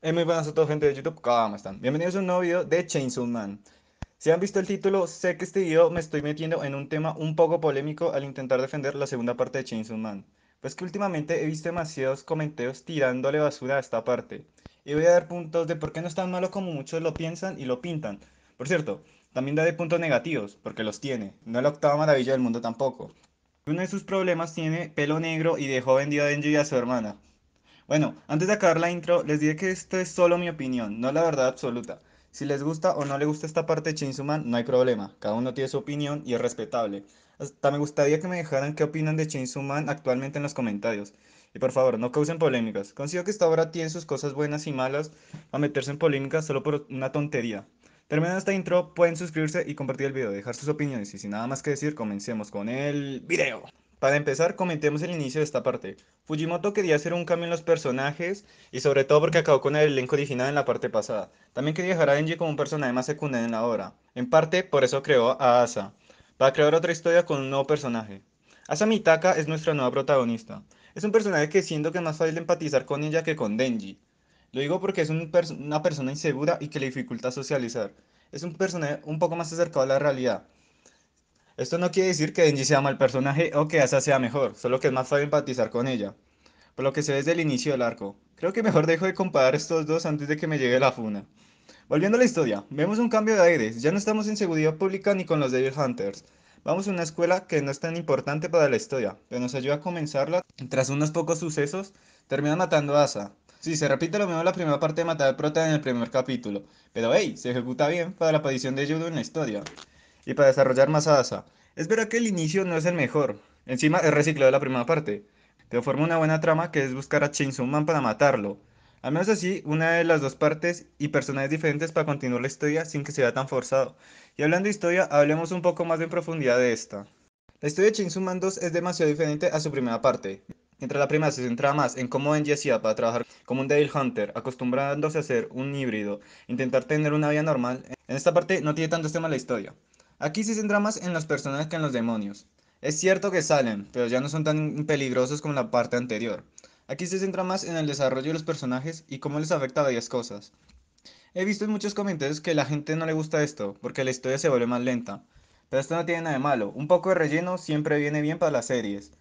Hey, muy buenas a todos gente de YouTube, ah, ¿cómo están? Bienvenidos a un nuevo video de Chainsaw Man. Si han visto el título, sé que este video me estoy metiendo en un tema un poco polémico al intentar defender la segunda parte de Chainsaw Man. Pues que últimamente he visto demasiados comentarios tirándole basura a esta parte. Y voy a dar puntos de por qué no es tan malo como muchos lo piensan y lo pintan. Por cierto, también daré puntos negativos, porque los tiene. No es la octava maravilla del mundo tampoco. Uno de sus problemas tiene pelo negro y dejó vendido a Denji a su hermana. Bueno, antes de acabar la intro, les diré que esto es solo mi opinión, no la verdad absoluta. Si les gusta o no les gusta esta parte de Man, no hay problema. Cada uno tiene su opinión y es respetable. Hasta me gustaría que me dejaran qué opinan de Man actualmente en los comentarios. Y por favor, no causen polémicas. Considero que esta obra tiene sus cosas buenas y malas a meterse en polémicas solo por una tontería. Terminando esta intro, pueden suscribirse y compartir el video, dejar sus opiniones. Y sin nada más que decir, comencemos con el video. Para empezar, comentemos el inicio de esta parte. Fujimoto quería hacer un cambio en los personajes y sobre todo porque acabó con el elenco original en la parte pasada. También quería dejar a Denji como un personaje más secundario en la obra. En parte, por eso creó a Asa, para crear otra historia con un nuevo personaje. Asa Mitaka es nuestra nueva protagonista. Es un personaje que siento que es más fácil de empatizar con ella que con Denji. Lo digo porque es una persona insegura y que le dificulta socializar. Es un personaje un poco más acercado a la realidad esto no quiere decir que Denji sea mal personaje o que Asa sea mejor, solo que es más fácil empatizar con ella, por lo que se ve desde el inicio del arco. Creo que mejor dejo de comparar estos dos antes de que me llegue la funa. Volviendo a la historia, vemos un cambio de aires, ya no estamos en seguridad pública ni con los Devil Hunters. Vamos a una escuela que no es tan importante para la historia, pero nos ayuda a comenzarla. Tras unos pocos sucesos, termina matando a Asa. Sí, se repite lo mismo en la primera parte de matar al prota en el primer capítulo, pero hey, se ejecuta bien para la aparición de Yudo en la historia y para desarrollar más Asa. Es verdad que el inicio no es el mejor, encima es reciclado de la primera parte, Te forma una buena trama que es buscar a Chainsaw Man para matarlo. Al menos así, una de las dos partes y personajes diferentes para continuar la historia sin que se vea tan forzado. Y hablando de historia, hablemos un poco más en profundidad de esta. La historia de Chainsaw Man 2 es demasiado diferente a su primera parte. Mientras la primera se centra más en cómo Benji hacía para trabajar como un Devil Hunter, acostumbrándose a ser un híbrido, intentar tener una vida normal, en esta parte no tiene tanto este tema la historia. Aquí se centra más en los personajes que en los demonios. Es cierto que salen, pero ya no son tan peligrosos como la parte anterior. Aquí se centra más en el desarrollo de los personajes y cómo les afecta a varias cosas. He visto en muchos comentarios que a la gente no le gusta esto, porque la historia se vuelve más lenta. Pero esto no tiene nada de malo, un poco de relleno siempre viene bien para las series.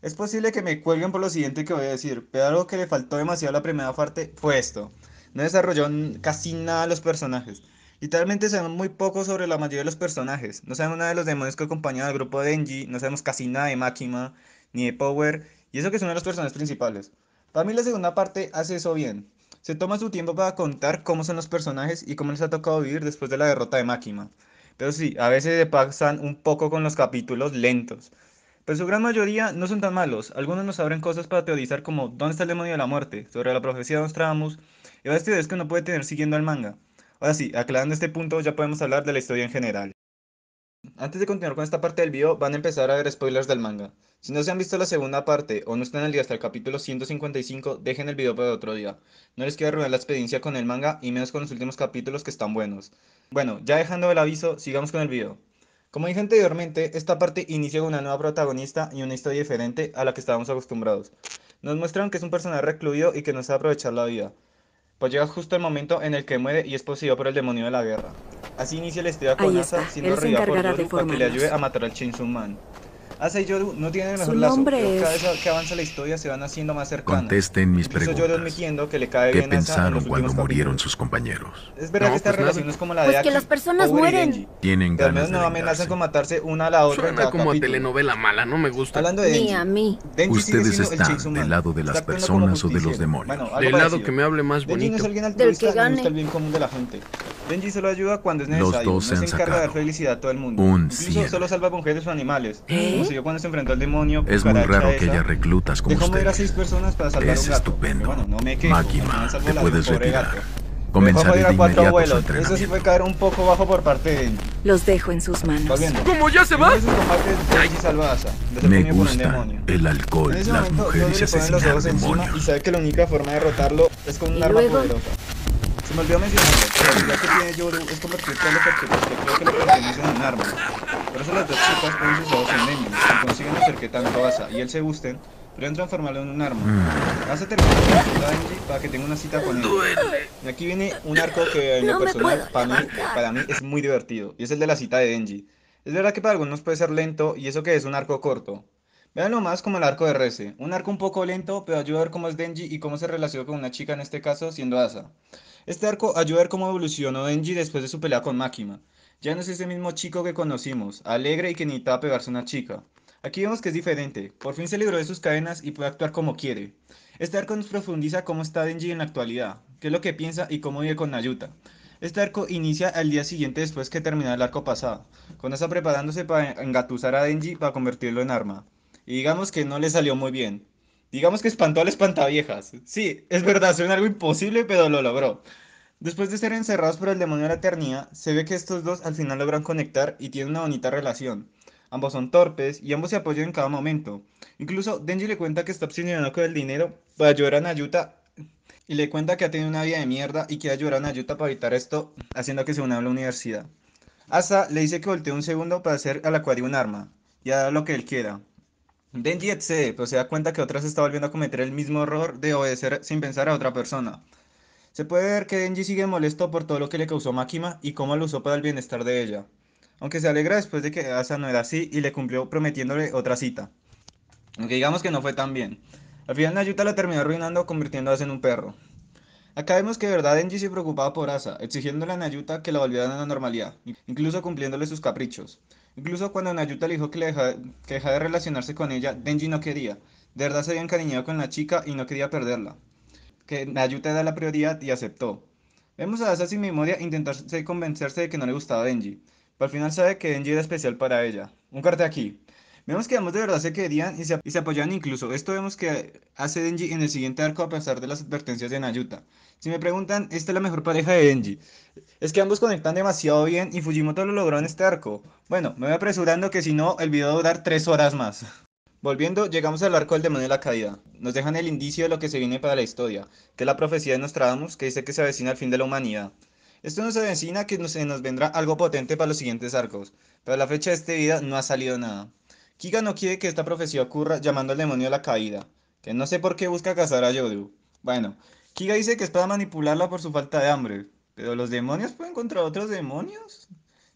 Es posible que me cuelguen por lo siguiente que voy a decir, pero algo que le faltó demasiado a la primera parte fue esto. No desarrolló casi nada los personajes. Literalmente sabemos muy poco sobre la mayoría de los personajes. No sabemos nada de los demonios que acompañan al grupo de Denji, no sabemos casi nada de Makima, ni de Power, y eso que son uno de los personajes principales. Para mí la segunda parte hace eso bien. Se toma su tiempo para contar cómo son los personajes y cómo les ha tocado vivir después de la derrota de Makima. Pero sí, a veces se pasan un poco con los capítulos lentos. Pero su gran mayoría no son tan malos. Algunos nos abren cosas para teorizar como ¿Dónde está el demonio de la muerte? Sobre la profecía de Nostradamus y varias teorías que uno puede tener siguiendo al manga. Ahora sí, aclarando este punto, ya podemos hablar de la historia en general. Antes de continuar con esta parte del video, van a empezar a ver spoilers del manga. Si no se han visto la segunda parte o no están al día hasta el capítulo 155, dejen el video para otro día. No les quiero arruinar la experiencia con el manga y menos con los últimos capítulos que están buenos. Bueno, ya dejando el aviso, sigamos con el video. Como dije anteriormente, esta parte inicia con una nueva protagonista y una historia diferente a la que estábamos acostumbrados. Nos muestran que es un personaje recluido y que no sabe aprovechar la vida pues llega justo el momento en el que muere y es poseído por el demonio de la guerra. Así inicia la estudio con Asa siendo reído por Yoru para que le ayude a matar al Chainsaw Man. Asa y Yoru no tienen el mejor lazo, pero cada vez que avanza la historia se van haciendo más cercanos. Contesten mis Incluso preguntas. Yoru que le cae ¿Qué bien pensaron cuando murieron sus compañeros? Es verdad no, que esta pues relación nada. es como la de pues Aki, que las personas mueren. Tienen ganas menos de no amenazan con matarse una a la otra. Suena como capítulo. a telenovela mala, no me gusta. Hablando de Denji, Ni a mí. Denji Ustedes están del lado de las personas o de los demonios. Bueno, del lado que me hable más bonito. del que gane. el bien común de la gente. Benji solo ayuda cuando es necesario. Los dos se, encarga de felicidad a todo el mundo. Un Incluso solo salva mujeres o animales. ¿Eh? sucedió cuando se enfrentó al demonio. Es muy raro que esa. haya reclutas como Dejó usted. A seis personas para salvar es un gato. estupendo. Bueno, no me quejo, Máquina, te puedes retirar. Comenzaré de inmediato vuelos. Su Eso sí fue caer un poco bajo por parte de él. Los dejo en sus manos. ¿Cómo ya se va? Me gusta el alcohol, las mujeres y asesinar demonios. Y sabe que la única forma de derrotarlo es con un arma poderosa. Se me olvidó mencionarlo, pero ya que tiene Yoru es convertir todos los objetos que creo que le pertenecen en arma. Por eso las dos chicas pueden usados en Denji, y consiguen hacer que tanto Asa y él se gusten, pueden transformarlo en un arma. Mm. Asa termina con a Denji para que tenga una cita con él. Y aquí viene un arco que en lo personal para mí, es muy divertido, y es el de la cita de Denji. Es verdad que para algunos puede ser lento, y eso que es un arco corto, Veanlo más como el arco de Reze, un arco un poco lento, pero ayuda a ver cómo es Denji y cómo se relacionó con una chica en este caso, siendo Asa. Este arco ayuda a ver cómo evolucionó Denji después de su pelea con Makima. Ya no es ese mismo chico que conocimos, alegre y que necesitaba pegarse a una chica. Aquí vemos que es diferente, por fin se libró de sus cadenas y puede actuar como quiere. Este arco nos profundiza cómo está Denji en la actualidad, qué es lo que piensa y cómo vive con Nayuta. Este arco inicia al día siguiente después que termina el arco pasado, con esa preparándose para engatusar a Denji para convertirlo en arma. Y digamos que no le salió muy bien, Digamos que espantó a la espantaviejas. Sí, es verdad, suena algo imposible, pero lo logró. Después de ser encerrados por el demonio de la eternidad, se ve que estos dos al final logran conectar y tienen una bonita relación. Ambos son torpes y ambos se apoyan en cada momento. Incluso Denji le cuenta que está obsesionado con el dinero para ayudar a Nayuta y le cuenta que ha tenido una vida de mierda y que ayudar a Nayuta para evitar esto, haciendo que se unan a la universidad. Asa le dice que voltee un segundo para hacer al acuario un arma y a lo que él quiera. Denji excede, pero se da cuenta que otra se está volviendo a cometer el mismo error de obedecer sin pensar a otra persona. Se puede ver que Denji sigue molesto por todo lo que le causó Makima y cómo lo usó para el bienestar de ella. Aunque se alegra después de que Asa no era así y le cumplió prometiéndole otra cita. Aunque digamos que no fue tan bien. Al final Nayuta la terminó arruinando convirtiéndose en un perro. Acá vemos que de verdad Denji se preocupaba por Asa, exigiéndole a Nayuta que la volviera a la normalidad, incluso cumpliéndole sus caprichos. Incluso cuando Nayuta le dijo que, le de relacionarse con ella, Denji no quería. De verdad se había encariñado con la chica y no quería perderla. Que Nayuta era la prioridad y aceptó. Vemos a Asa sin memoria intentarse convencerse de que no le gustaba Denji, pero al final sabe que Denji era especial para ella. Un corte aquí. Vemos que ambos de verdad se querían y se, y apoyaban incluso. Esto vemos que hace Denji en el siguiente arco a pesar de las advertencias de Nayuta. Si me preguntan, esta es la mejor pareja de Denji. Es que ambos conectan demasiado bien y Fujimoto lo logró en este arco. Bueno, me voy apresurando que si no, el video va a durar tres horas más. Volviendo, llegamos al arco del demonio de la caída. Nos dejan el indicio de lo que se viene para la historia, que es la profecía de Nostradamus que dice que se avecina el fin de la humanidad. Esto nos avecina que se nos vendrá algo potente para los siguientes arcos, pero a la fecha de este vida no ha salido nada. Kiga no quiere que esta profecía ocurra llamando al demonio a la caída, que no sé por qué busca cazar a Yodu. Bueno, Kiga dice que es para manipularla por su falta de hambre, pero los demonios pueden contra otros demonios.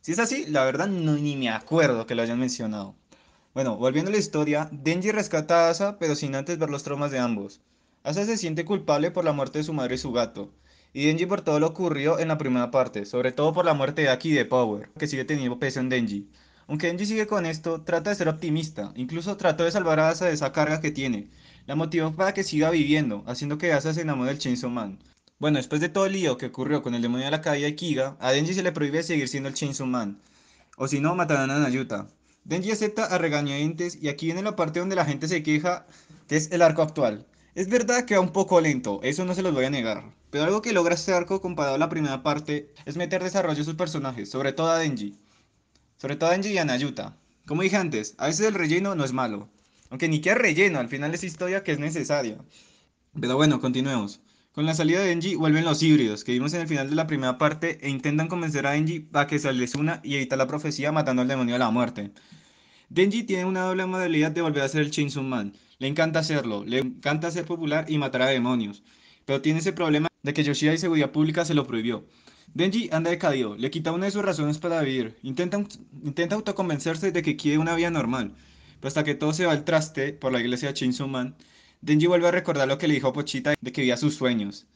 Si es así, la verdad no, ni me acuerdo que lo hayan mencionado. Bueno, volviendo a la historia, Denji rescata a Asa, pero sin antes ver los traumas de ambos. Asa se siente culpable por la muerte de su madre y su gato, y Denji por todo lo ocurrido en la primera parte, sobre todo por la muerte de Aki de Power, que sigue teniendo peso en Denji. Aunque Denji sigue con esto, trata de ser optimista, incluso trató de salvar a Asa de esa carga que tiene. La motivó para que siga viviendo, haciendo que Asa se enamore del Chainsaw Man. Bueno, después de todo el lío que ocurrió con el demonio de la caída de Kiga, a Denji se le prohíbe seguir siendo el Chainsaw Man, o si no, matarán a Nayuta. Denji acepta a regañadientes y aquí viene la parte donde la gente se queja, que es el arco actual. Es verdad que va un poco lento, eso no se los voy a negar, pero algo que logra este arco comparado a la primera parte es meter desarrollo a sus personajes, sobre todo a Denji sobre todo en Nayuta. Como dije antes, a veces el relleno no es malo, aunque ni que relleno, al final es historia que es necesaria. Pero bueno, continuemos. Con la salida de Enji vuelven los híbridos, que vimos en el final de la primera parte, e intentan convencer a Enji a que se les una y edita la profecía matando al demonio de la muerte. Denji tiene una doble modalidad de volver a ser el Chainsaw Man. Le encanta hacerlo, le encanta ser popular y matar a demonios. Pero tiene ese problema de que Yoshida y Seguridad Pública se lo prohibió. Denji anda caído, le quita una de sus razones para vivir. Intenta, intenta autoconvencerse de que quiere una vida normal, pero hasta que todo se va al traste por la iglesia de suman Denji vuelve a recordar lo que le dijo Pochita de que vivía sus sueños,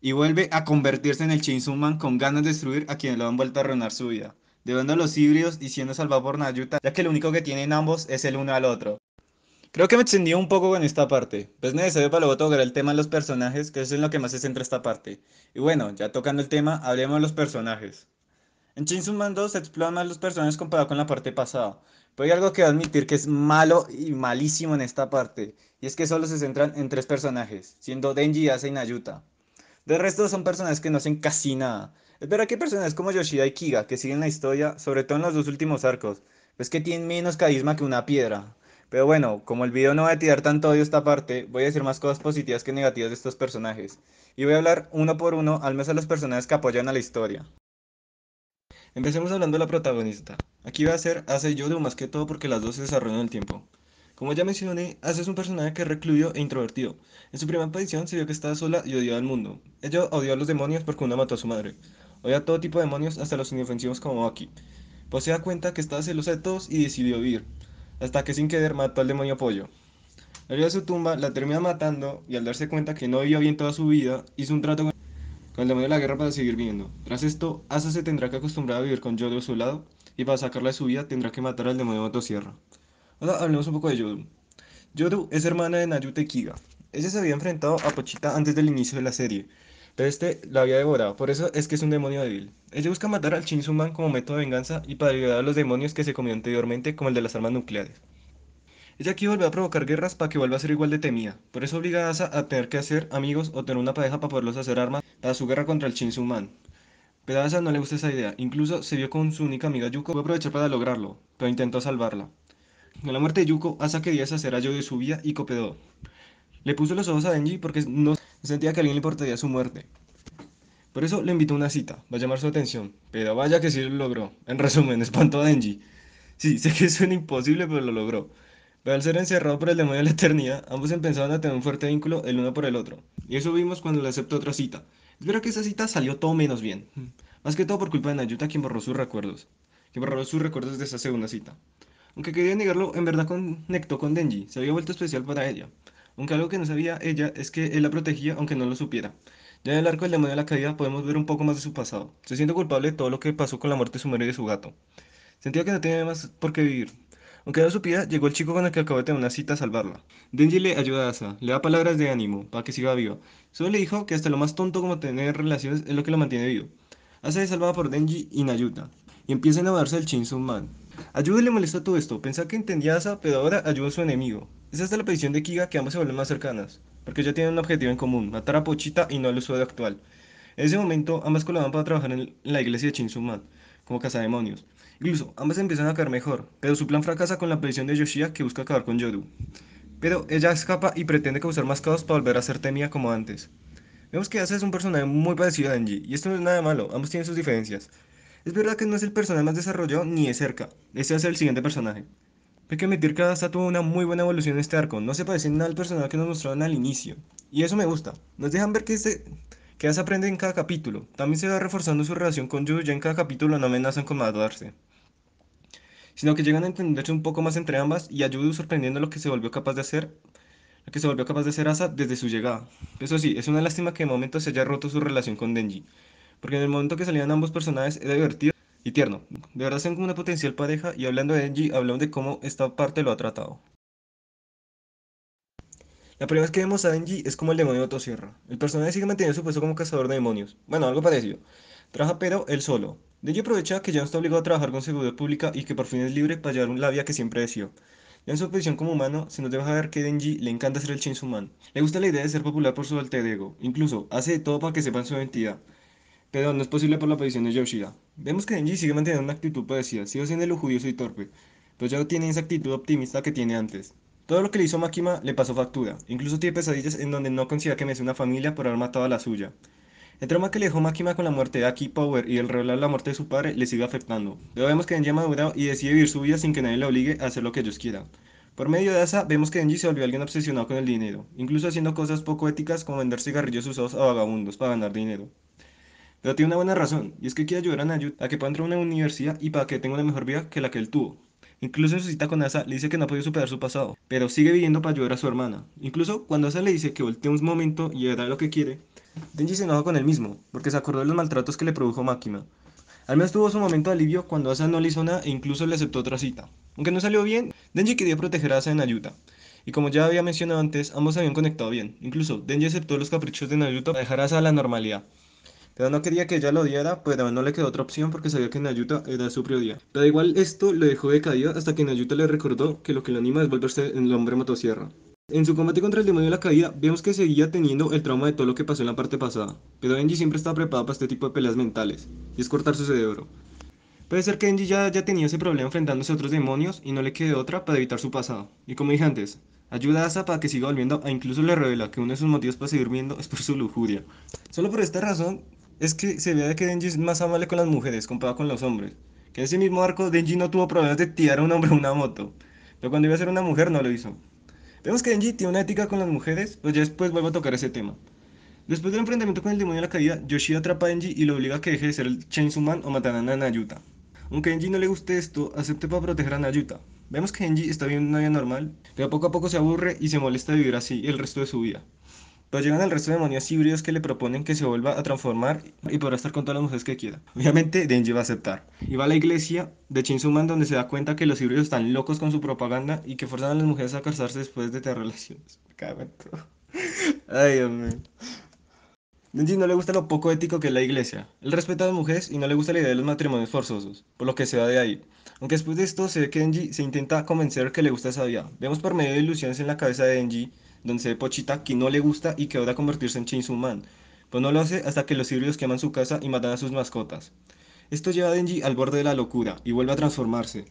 y vuelve a convertirse en el suman con ganas de destruir a quienes lo han vuelto a arruinar su vida, debiendo a los híbridos y siendo salvado por Nayuta, ya que lo único que tienen ambos es el uno al otro. Creo que me extendí un poco con esta parte. Pues necesario para luego tocar el tema de los personajes, que es en lo que más se centra esta parte. Y bueno, ya tocando el tema, hablemos de los personajes. En Chainsaw Man 2 se exploran más los personajes comparado con la parte pasada. Pero hay algo que admitir que es malo y malísimo en esta parte. Y es que solo se centran en tres personajes, siendo Denji, Asa y Nayuta. De resto son personajes que no hacen casi nada. Es verdad que hay personajes como Yoshida y Kiga que siguen la historia, sobre todo en los dos últimos arcos. Pues que tienen menos carisma que una piedra. Pero bueno, como el video no va a tirar tanto odio esta parte, voy a decir más cosas positivas que negativas de estos personajes. Y voy a hablar uno por uno, al menos a los personajes que apoyan a la historia. Empecemos hablando de la protagonista. Aquí va a ser Ace y Yoru más que todo porque las dos se desarrollan el tiempo. Como ya mencioné, Ace es un personaje que es recluido e introvertido. En su primera aparición se vio que estaba sola y odiaba al mundo. Ella odió a los demonios porque uno mató a su madre. Odia a todo tipo de demonios hasta los inofensivos como Aki. Pues se da cuenta que estaba celosa de todos y decidió vivir hasta que sin querer mató al demonio Pollo. Al a su tumba, la termina matando y al darse cuenta que no vivió bien toda su vida, hizo un trato con el demonio de la guerra para seguir viviendo. Tras esto, Asa se tendrá que acostumbrar a vivir con Yodo a su lado y para sacarla de su vida tendrá que matar al demonio de Motosierra. Ahora hablemos un poco de Yodo. Yodo es hermana de Nayute Kiga. Ella se había enfrentado a Pochita antes del inicio de la serie, pero este la había devorado, por eso es que es un demonio débil. Ella busca matar al Shinsuman como método de venganza y para ayudar a los demonios que se comió anteriormente como el de las armas nucleares. Ella aquí volvió a provocar guerras para que vuelva a ser igual de temida. Por eso obliga a Asa a tener que hacer amigos o tener una pareja para poderlos hacer armas para su guerra contra el Shinsuman. Pero a Asa no le gusta esa idea. Incluso se vio con su única amiga Yuko. Fue aprovechar para lograrlo, pero intentó salvarla. Con la muerte de Yuko, Asa quería deshacer a Yo de su vida y copedó. Le puso los ojos a Denji porque no sentía que alguien le importaría su muerte. Por eso le invitó a una cita, va a llamar su atención, pero vaya que sí lo logró. En resumen, espantó a Denji. Sí, sé que suena imposible, pero lo logró. Pero al ser encerrado por el demonio de la eternidad, ambos empezaron a tener un fuerte vínculo el uno por el otro. Y eso vimos cuando le aceptó otra cita. Es que esa cita salió todo menos bien. Más que todo por culpa de Nayuta, quien borró sus recuerdos. Que borró sus recuerdos de esa segunda cita. Aunque quería negarlo, en verdad conectó con Denji. Se había vuelto especial para ella aunque algo que no sabía ella es que él la protegía aunque no lo supiera. Ya en el arco del demonio de la caída podemos ver un poco más de su pasado. Se siente culpable de todo lo que pasó con la muerte de su madre y de su gato. Sentía que no tenía más por qué vivir. Aunque no supiera, llegó el chico con el que acabó de tener una cita a salvarla. Denji le ayuda a Asa, le da palabras de ánimo, para que siga viva. Solo le dijo que hasta lo más tonto como tener relaciones es lo que lo mantiene vivo. Asa es salvada por Denji y Nayuta, y empieza a enamorarse del chinzunman. Man. Ayuda le molesta todo esto, pensaba que entendía a Asa, pero ahora ayuda a su enemigo, es hasta la petición de Kiga que ambas se vuelven más cercanas, porque ya tienen un objetivo en común, matar a Pochita y no al usuario actual. En ese momento, ambas colaboran para trabajar en la iglesia de Chinzuman, como cazademonios. Incluso, ambas empiezan a caer mejor, pero su plan fracasa con la petición de Yoshia que busca acabar con Yoru. Pero ella escapa y pretende causar más caos para volver a ser temida como antes. Vemos que Asa es un personaje muy parecido a Angie, y esto no es nada malo, ambos tienen sus diferencias. Es verdad que no es el personaje más desarrollado ni es cerca, este es ser el siguiente personaje. Hay que admitir que Asa tuvo una muy buena evolución en este arco, no se parece nada al personaje que nos mostraron al inicio, y eso me gusta. Nos dejan ver que, este, que Asa aprende en cada capítulo, también se va reforzando su relación con Yu, ya en cada capítulo no amenazan con matarse, sino que llegan a entenderse un poco más entre ambas y a sorprendiendo lo que se volvió capaz de hacer lo que se volvió capaz de hacer Asa desde su llegada. Eso sí, es una lástima que de momento se haya roto su relación con Denji, porque en el momento que salían ambos personajes era divertido y tierno. De verdad son como una potencial pareja y hablando de Denji hablamos de cómo esta parte lo ha tratado. La primera vez que vemos a Denji es como el demonio de El personaje sigue manteniendo su puesto como cazador de demonios. Bueno, algo parecido. Trabaja pero él solo. De aprovecha que ya no está obligado a trabajar con seguridad pública y que por fin es libre para llevar un labia que siempre deseó. Ya en su posición como humano, se nos deja ver que Denji le encanta ser el Chainsaw Le gusta la idea de ser popular por su alter ego. Incluso, hace de todo para que sepan su identidad no es posible por la posición de Yoshida. Vemos que Denji sigue manteniendo una actitud parecida, sigue siendo lujurioso y torpe, pero ya no tiene esa actitud optimista que tiene antes. Todo lo que le hizo Makima le pasó factura, incluso tiene pesadillas en donde no considera que merece una familia por haber matado a la suya. El trauma que le dejó Makima con la muerte de Aki Power y el revelar la muerte de su padre le sigue afectando. pero vemos que Denji ha madurado y decide vivir su vida sin que nadie le obligue a hacer lo que ellos quieran. Por medio de Asa, vemos que Denji se volvió alguien obsesionado con el dinero, incluso haciendo cosas poco éticas como vender cigarrillos usados a vagabundos para ganar dinero. Pero tiene una buena razón, y es que quiere ayudar a Nayuta a que pueda entrar a una universidad y para que tenga una mejor vida que la que él tuvo. Incluso en su cita con Asa le dice que no ha podido superar su pasado, pero sigue viviendo para ayudar a su hermana. Incluso cuando Asa le dice que voltee un momento y hará lo que quiere, Denji se enoja con él mismo, porque se acordó de los maltratos que le produjo Máquina. Al menos tuvo su momento de alivio cuando Asa no le hizo nada e incluso le aceptó otra cita. Aunque no salió bien, Denji quería proteger a Asa en Nayuta, Y como ya había mencionado antes, ambos habían conectado bien. Incluso Denji aceptó los caprichos de Nayuta para dejar a Asa a la normalidad. Pero no quería que ella lo odiara, pero pues no le quedó otra opción porque sabía que Nayuta era su prioridad. Pero igual esto lo dejó de decaído hasta que Nayuta le recordó que lo que lo anima es volverse el hombre motosierra. En su combate contra el demonio de la caída, vemos que seguía teniendo el trauma de todo lo que pasó en la parte pasada, pero Enji siempre estaba preparado para este tipo de peleas mentales, y es cortar su cerebro. Puede ser que Enji ya, ya tenía ese problema enfrentándose a otros demonios y no le quedó otra para evitar su pasado. Y como dije antes, Ayuda a Asa para que siga volviendo e incluso le revela que uno de sus motivos para seguir viviendo es por su lujuria. Solo por esta razón es que se vea que Denji es más amable con las mujeres comparado con los hombres. Que en ese mismo arco Denji no tuvo problemas de tirar a un hombre una moto. Pero cuando iba a ser una mujer no lo hizo. Vemos que Denji tiene una ética con las mujeres, pues ya después vuelvo a tocar ese tema. Después del enfrentamiento con el demonio de la caída, Yoshi atrapa a Denji y lo obliga a que deje de ser el Chainsaw o matar a Nayuta. Aunque a Denji no le guste esto, acepte para proteger a Nayuta. Vemos que Denji está viviendo una vida normal, pero poco a poco se aburre y se molesta de vivir así el resto de su vida. Pero llegan al resto de demonios híbridos que le proponen que se vuelva a transformar y podrá estar con todas las mujeres que quiera. Obviamente, Denji va a aceptar. Y va a la iglesia de Chinsuman donde se da cuenta que los híbridos están locos con su propaganda y que forzan a las mujeres a casarse después de tener relaciones. Me Ay, Dios Denji no le gusta lo poco ético que es la iglesia. Él respeta a las mujeres y no le gusta la idea de los matrimonios forzosos, por lo que se va de ahí. Aunque después de esto se ve que Denji se intenta convencer que le gusta esa vida. Vemos por medio de ilusiones en la cabeza de Denji donde se ve Pochita, que no le gusta y que ahora convertirse en Chainsaw Man. Pero pues no lo hace hasta que los híbridos queman su casa y matan a sus mascotas. Esto lleva a Denji al borde de la locura y vuelve a transformarse.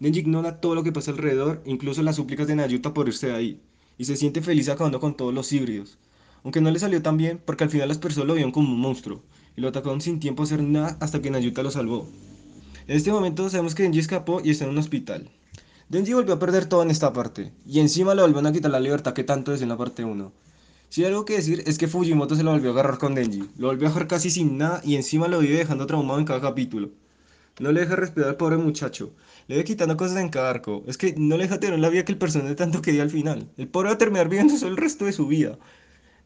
Denji ignora todo lo que pasa alrededor, incluso las súplicas de Nayuta por irse de ahí, y se siente feliz acabando con todos los híbridos. Aunque no le salió tan bien porque al final las personas lo vieron como un monstruo y lo atacaron sin tiempo hacer nada hasta que Nayuta lo salvó. En este momento sabemos que Denji escapó y está en un hospital. Denji volvió a perder todo en esta parte, y encima le volvieron a quitar la libertad que tanto es en la parte 1. Si hay algo que decir es que Fujimoto se lo volvió a agarrar con Denji, lo volvió a dejar casi sin nada y encima lo vive dejando traumado en cada capítulo. No le deja respirar al pobre muchacho, le ve quitando cosas en cada arco, es que no le deja tener la vida que el personaje tanto quería al final, el pobre va a terminar viviendo solo el resto de su vida.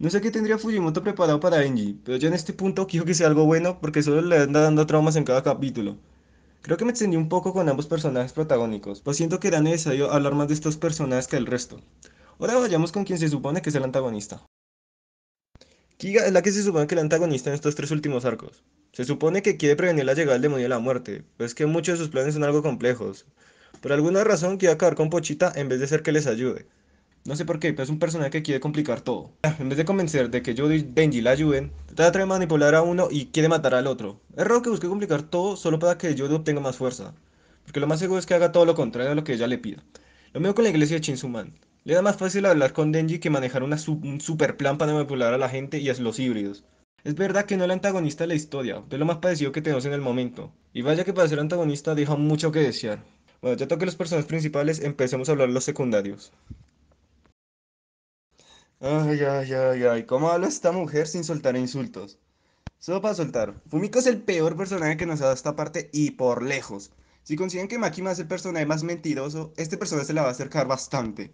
No sé qué tendría Fujimoto preparado para Denji, pero ya en este punto quiero que sea algo bueno porque solo le anda dando traumas en cada capítulo. Creo que me extendí un poco con ambos personajes protagónicos, pues siento que era necesario hablar más de estos personajes que del resto. Ahora vayamos con quien se supone que es el antagonista. Kiga es la que se supone que es el antagonista en estos tres últimos arcos. Se supone que quiere prevenir la llegada del demonio de la muerte, pero es que muchos de sus planes son algo complejos. Por alguna razón quiere acabar con Pochita en vez de ser que les ayude, no sé por qué, pero es un personaje que quiere complicar todo. En vez de convencer de que yo, y Denji la ayuden, trata de manipular a uno y quiere matar al otro. Es raro que busque complicar todo solo para que yo obtenga más fuerza. Porque lo más seguro es que haga todo lo contrario a lo que ella le pide. Lo mismo con la iglesia de Shinsuman. Le da más fácil hablar con Denji que manejar una un super plan para manipular a la gente y a los híbridos. Es verdad que no es el antagonista de la historia, pero es lo más parecido que tenemos en el momento. Y vaya que para ser antagonista deja mucho que desear. Bueno, ya toqué los personajes principales, empecemos a hablar los secundarios. Ay, ay, ay, ay. ¿Cómo habla esta mujer sin soltar insultos? Solo para soltar. Fumiko es el peor personaje que nos ha dado esta parte y por lejos. Si consiguen que Makima es el personaje más mentiroso, este personaje se la va a acercar bastante.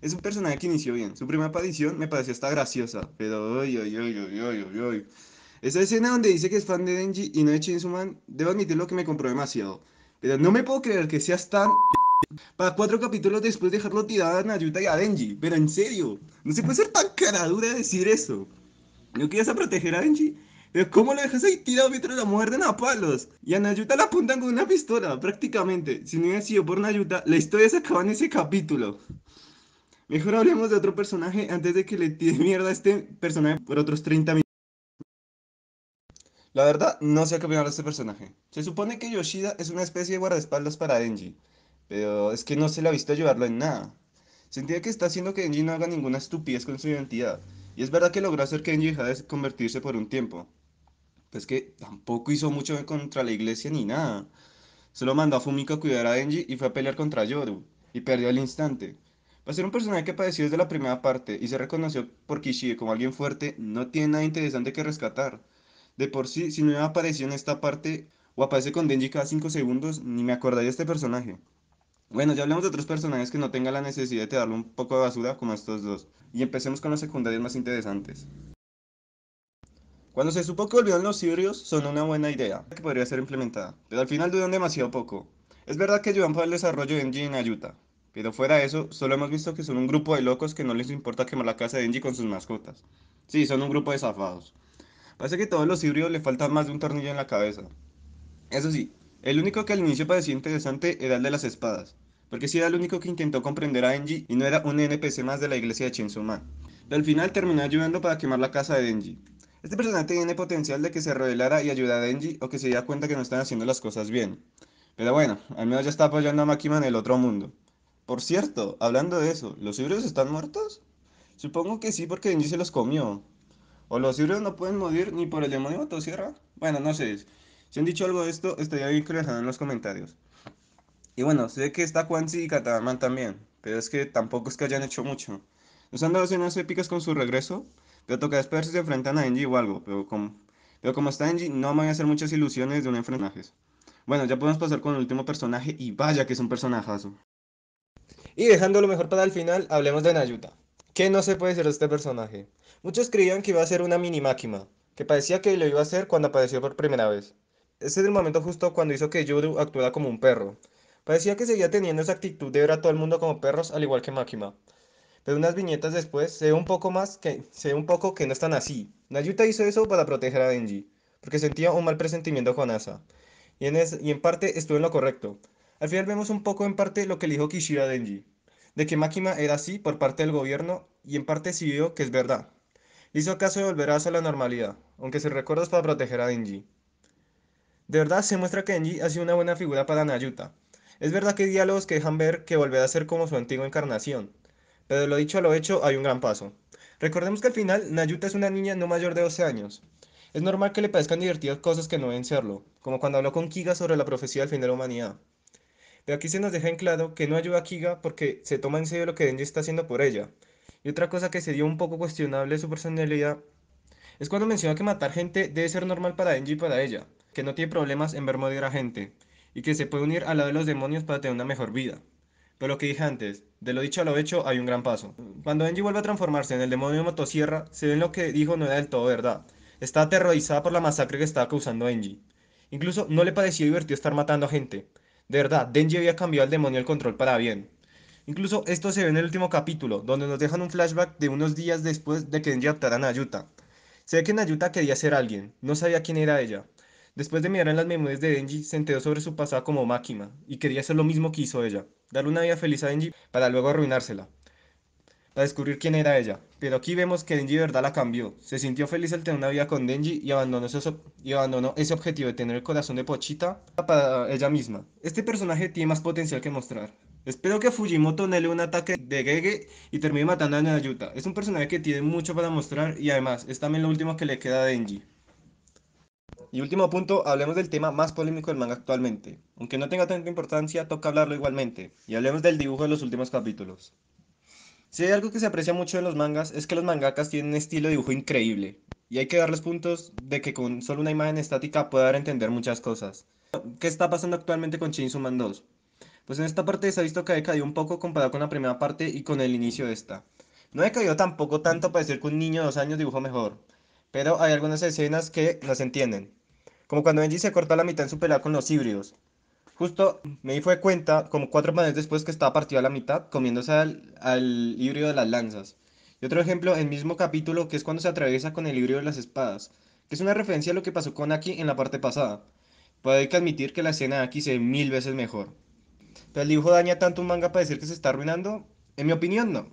Es un personaje que inició bien. Su primera aparición me pareció hasta graciosa, pero uy, uy, uy, uy, uy, uy, Esa escena donde dice que es fan de Denji y no de Shinsuman, debo admitirlo que me compró demasiado. Pero no me puedo creer que seas tan... Para cuatro capítulos después dejarlo tirado a Nayuta y a Denji. Pero en serio, no se puede ser tan cara dura decir eso. ¿No quieres a proteger a Denji? ¿Pero ¿Cómo lo dejas ahí tirado mientras la muerden a palos? Y a Nayuta la apuntan con una pistola, prácticamente. Si no hubiera sido por Nayuta, la historia se acaba en ese capítulo. Mejor hablemos de otro personaje antes de que le tire mierda a este personaje por otros 30 minutos. La verdad, no sé qué opinar de este personaje. Se supone que Yoshida es una especie de guardaespaldas para Denji. Pero es que no se le ha visto llevarlo en nada. Sentía que está haciendo que Denji no haga ninguna estupidez con su identidad. Y es verdad que logró hacer que Denji dejara de convertirse por un tiempo. Pues que tampoco hizo mucho contra la iglesia ni nada. Solo mandó a Fumiko a cuidar a Denji y fue a pelear contra Yoru. Y perdió al instante. Para ser un personaje que padeció desde la primera parte y se reconoció por Kishi como alguien fuerte, no tiene nada interesante que rescatar. De por sí, si no apareció en esta parte o aparece con Denji cada 5 segundos, ni me acordaría de este personaje. Bueno, ya hablemos de otros personajes que no tengan la necesidad de darle un poco de basura como estos dos. Y empecemos con los secundarios más interesantes. Cuando se supo que volvieron los Sirios, son una buena idea, que podría ser implementada, pero al final dudan demasiado poco. Es verdad que ayudan para el desarrollo de Engie en Ayuta, pero fuera de eso, solo hemos visto que son un grupo de locos que no les importa quemar la casa de Engie con sus mascotas. Sí, son un grupo de zafados. Parece que a todos los Sirios le faltan más de un tornillo en la cabeza. Eso sí, el único que al inicio parecía interesante era el de las espadas, porque si era el único que intentó comprender a Denji y no era un NPC más de la iglesia de Chinsuma. Pero al final terminó ayudando para quemar la casa de Denji. Este personaje tiene potencial de que se revelara y ayudara a Denji o que se diera cuenta que no están haciendo las cosas bien. Pero bueno, al menos ya está apoyando a Makima en el otro mundo. Por cierto, hablando de eso, ¿los híbridos están muertos? Supongo que sí porque Denji se los comió. ¿O los híbridos no pueden morir ni por el demonio motosierra? Bueno, no sé. Si han dicho algo de esto, estaría bien que lo dejaran en los comentarios. Y bueno, sé que está Quancy y Cataman también, pero es que tampoco es que hayan hecho mucho. Nos han dado escenas épicas con su regreso, pero toca esperar si se enfrentan a Engie o algo, pero como, pero como está Engie no me van a hacer muchas ilusiones de un enfrentamiento. Bueno, ya podemos pasar con el último personaje y vaya que es un personajazo. Y dejando lo mejor para el final, hablemos de Nayuta. ¿Qué no se puede ser de este personaje? Muchos creían que iba a ser una mini máquina, que parecía que lo iba a hacer cuando apareció por primera vez. Ese es el momento justo cuando hizo que Yoru actuara como un perro, Parecía que seguía teniendo esa actitud de ver a todo el mundo como perros, al igual que Makima. Pero unas viñetas después se ve un poco más que se un poco que no están así. Nayuta hizo eso para proteger a Denji, porque sentía un mal presentimiento con Asa. Y en, y en parte estuvo en lo correcto. Al final vemos un poco en parte lo que le dijo Kishida a Denji, de que Makima era así por parte del gobierno y en parte sí vio que es verdad. Hizo caso de volver a la normalidad, aunque se es para proteger a Denji. De verdad se muestra que Denji ha sido una buena figura para Nayuta, es verdad que hay diálogos que dejan ver que volverá a ser como su antigua encarnación, pero de lo dicho a lo hecho hay un gran paso. Recordemos que al final Nayuta es una niña no mayor de 12 años. Es normal que le parezcan divertidas cosas que no deben serlo, como cuando habló con Kiga sobre la profecía del fin de la humanidad. De aquí se nos deja en claro que no ayuda a Kiga porque se toma en serio lo que Denji está haciendo por ella. Y otra cosa que se dio un poco cuestionable de su personalidad es cuando menciona que matar gente debe ser normal para Denji y para ella, que no tiene problemas en ver morir a gente y que se puede unir al lado de los demonios para tener una mejor vida. Pero lo que dije antes, de lo dicho a lo hecho hay un gran paso. Cuando Enji vuelve a transformarse en el demonio de motosierra, se ve en lo que dijo no era del todo verdad. Está aterrorizada por la masacre que estaba causando Enji. Incluso no le parecía divertido estar matando a gente. De verdad, Denji había cambiado al demonio el control para bien. Incluso esto se ve en el último capítulo, donde nos dejan un flashback de unos días después de que Denji adoptara a Nayuta. Se ve que Nayuta quería ser alguien, no sabía quién era ella. Después de mirar en las memorias de Denji, se enteró sobre su pasado como Máquina y quería hacer lo mismo que hizo ella, darle una vida feliz a Denji para luego arruinársela, para descubrir quién era ella. Pero aquí vemos que Denji de verdad la cambió, se sintió feliz al tener una vida con Denji y abandonó, ese, ese objetivo de tener el corazón de Pochita para ella misma. Este personaje tiene más potencial que mostrar. Espero que Fujimoto nele un ataque de Gege y termine matando a Nayuta. Es un personaje que tiene mucho para mostrar y además es también lo último que le queda a Denji. Y último punto, hablemos del tema más polémico del manga actualmente. Aunque no tenga tanta importancia, toca hablarlo igualmente. Y hablemos del dibujo de los últimos capítulos. Si hay algo que se aprecia mucho en los mangas es que los mangakas tienen un estilo de dibujo increíble. Y hay que darles puntos de que con solo una imagen estática puede dar a entender muchas cosas. ¿Qué está pasando actualmente con Man 2? Pues en esta parte se ha visto que ha caído un poco comparado con la primera parte y con el inicio de esta. No ha caído tampoco tanto para decir que un niño de dos años dibujó mejor, pero hay algunas escenas que las entienden como cuando Benji se corta la mitad en su pelea con los híbridos. Justo me di fue cuenta, como cuatro meses después, que estaba partido a la mitad, comiéndose al, al, híbrido de las lanzas. Y otro ejemplo, el mismo capítulo, que es cuando se atraviesa con el híbrido de las espadas, que es una referencia a lo que pasó con Aki en la parte pasada. Puede que admitir que la escena de Aki se ve mil veces mejor. Pero el dibujo daña tanto un manga para decir que se está arruinando, en mi opinión no.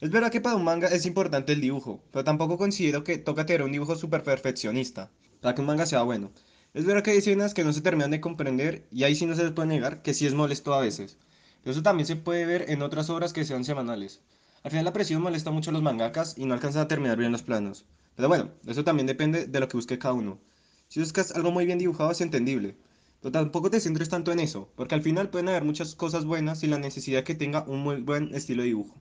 Es verdad que para un manga es importante el dibujo, pero tampoco considero que toca tener un dibujo súper perfeccionista, para que un manga sea bueno. Es verdad que hay escenas que no se terminan de comprender y ahí sí no se les puede negar que sí es molesto a veces. eso también se puede ver en otras obras que sean semanales. Al final la presión molesta mucho a los mangakas y no alcanzan a terminar bien los planos. Pero bueno, eso también depende de lo que busque cada uno. Si buscas algo muy bien dibujado es entendible, pero tampoco te centres tanto en eso, porque al final pueden haber muchas cosas buenas y la necesidad que tenga un muy buen estilo de dibujo.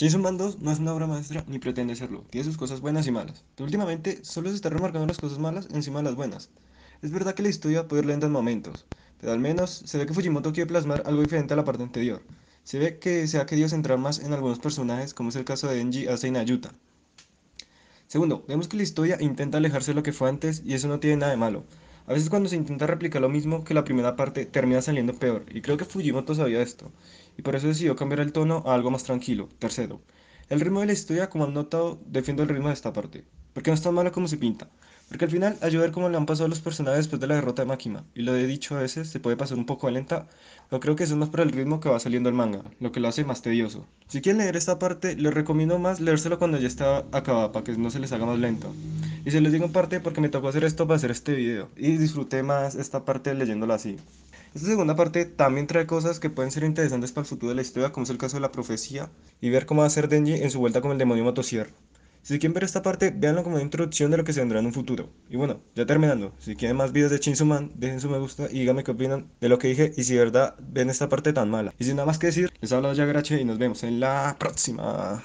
Jason 2 no es una obra maestra ni pretende serlo, tiene sus cosas buenas y malas, pero últimamente solo se está remarcando las cosas malas encima de las buenas. Es verdad que la historia puede ir lenta en momentos, pero al menos se ve que Fujimoto quiere plasmar algo diferente a la parte anterior. Se ve que se ha querido centrar más en algunos personajes, como es el caso de Enji, Asa y yuta Segundo, vemos que la historia intenta alejarse de lo que fue antes y eso no tiene nada de malo. A veces cuando se intenta replicar lo mismo que la primera parte termina saliendo peor, y creo que Fujimoto sabía esto y por eso decidió cambiar el tono a algo más tranquilo. Tercero, el ritmo de la historia, como han notado, defiendo el ritmo de esta parte, porque no es tan malo como se pinta, porque al final, ayudar ver cómo le han pasado a los personajes después de la derrota de Makima, y lo he dicho a veces, se puede pasar un poco lenta, pero creo que eso es más para el ritmo que va saliendo el manga, lo que lo hace más tedioso. Si quieren leer esta parte, les recomiendo más leérselo cuando ya está acabada, para que no se les haga más lento. Y se les digo en parte porque me tocó hacer esto para hacer este video, y disfruté más esta parte leyéndola así. Esta segunda parte también trae cosas que pueden ser interesantes para el futuro de la historia, como es el caso de la profecía, y ver cómo va a ser Denji en su vuelta con el demonio motosierra. Si quieren ver esta parte, véanlo como una introducción de lo que se vendrá en un futuro. Y bueno, ya terminando, si quieren más videos de Chinsuman, dejen su me gusta y díganme qué opinan de lo que dije y si de verdad ven esta parte tan mala. Y sin nada más que decir, les habla grache y nos vemos en la próxima.